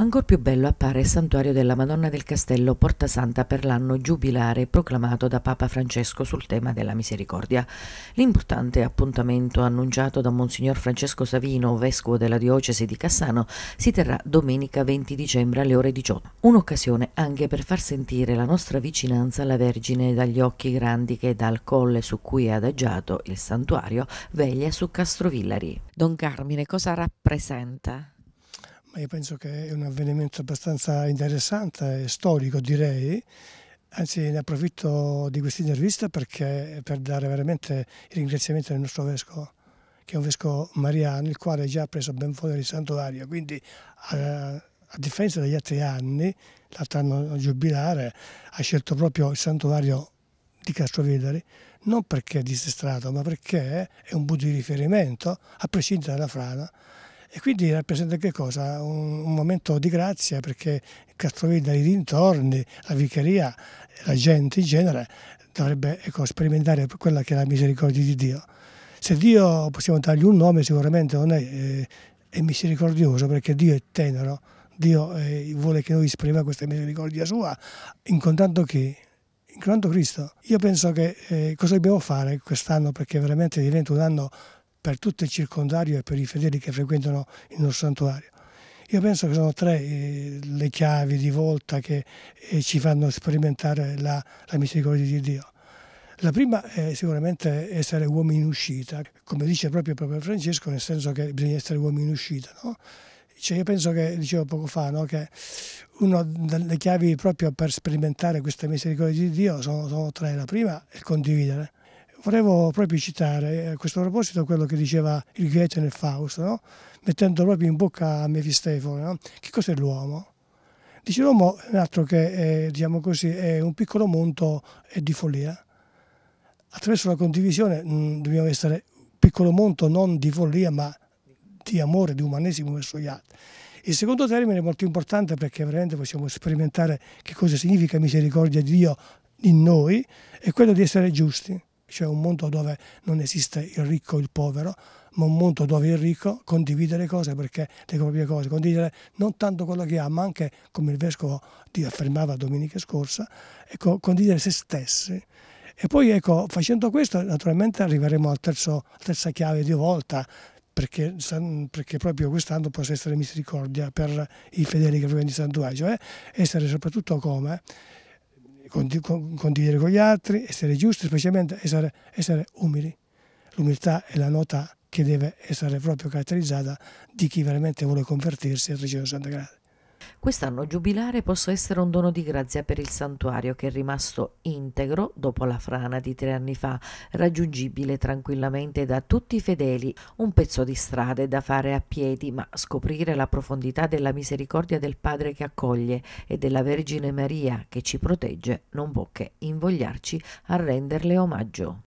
Ancor più bello appare il santuario della Madonna del Castello Porta Santa per l'anno giubilare proclamato da Papa Francesco sul tema della misericordia. L'importante appuntamento annunciato da Monsignor Francesco Savino, vescovo della diocesi di Cassano, si terrà domenica 20 dicembre alle ore 18. Un'occasione anche per far sentire la nostra vicinanza alla Vergine dagli occhi grandi che dal colle su cui è adagiato il santuario veglia su Castrovillari. Don Carmine cosa rappresenta? io penso che è un avvenimento abbastanza interessante e storico direi, anzi ne approfitto di questa intervista perché, per dare veramente i ringraziamenti al nostro vescovo che è un vescovo mariano, il quale già ha preso ben fuori il santuario, quindi a, a differenza degli altri anni, l'altro anno giubilare, ha scelto proprio il santuario di Castrovedere, non perché è disestrato, ma perché è un punto di riferimento, a prescindere dalla frana, e quindi rappresenta che cosa? Un, un momento di grazia perché Castrovilla i dintorni, la vicaria, la gente in genere dovrebbe ecco, sperimentare quella che è la misericordia di Dio. Se Dio, possiamo dargli un nome, sicuramente non è, eh, è misericordioso perché Dio è tenero, Dio eh, vuole che noi esprimiamo questa misericordia sua incontrando chi? Incontrando Cristo. Io penso che eh, cosa dobbiamo fare quest'anno perché veramente diventa un anno per tutto il circondario e per i fedeli che frequentano il nostro santuario. Io penso che sono tre eh, le chiavi di volta che eh, ci fanno sperimentare la, la, misericordia di Dio. La prima è sicuramente essere uomini in uscita, come dice proprio Papa Francesco, nel senso che bisogna essere uomini in uscita. No? Cioè io penso che, dicevo poco fa, no, che una delle chiavi proprio per sperimentare questa misericordia di Dio sono, sono tre. La prima è condividere Volevo proprio citare eh, a questo proposito quello che diceva il Goethe nel Fausto, no? mettendo proprio in bocca a Mefistefone, no? che cos'è l'uomo? Dice l'uomo è un altro che è, diciamo così, è un piccolo mondo di follia. Attraverso la condivisione mh, mm, dobbiamo essere piccolo mondo non di follia ma di amore, di umanesimo verso gli altri. Il secondo termine è molto importante perché veramente possiamo sperimentare che cosa significa misericordia di Dio in noi, è quello di essere giusti cioè un mondo dove non esiste il ricco e il povero, ma un mondo dove il ricco condivide le cose perché le proprie cose, condividere non tanto quello che ha, ma anche come il vescovo affermava domenica scorsa, ecco, condividere se stessi. E poi ecco, facendo questo naturalmente arriveremo alla terza chiave di volta, perché, perché, proprio quest'anno possa essere misericordia per i fedeli che frequentano il santuario, cioè essere soprattutto come condividere con gli altri, essere giusti, specialmente essere, essere umili. L'umiltà è la nota che deve essere proprio caratterizzata di chi veramente vuole convertirsi a 360 gradi. Quest'anno giubilare possa essere un dono di grazia per il santuario che è rimasto integro dopo la frana di tre anni fa, raggiungibile tranquillamente da tutti i fedeli, un pezzo di strade da fare a piedi, ma scoprire la profondità della misericordia del Padre che accoglie e della Vergine Maria che ci protegge non può che invogliarci a renderle omaggio.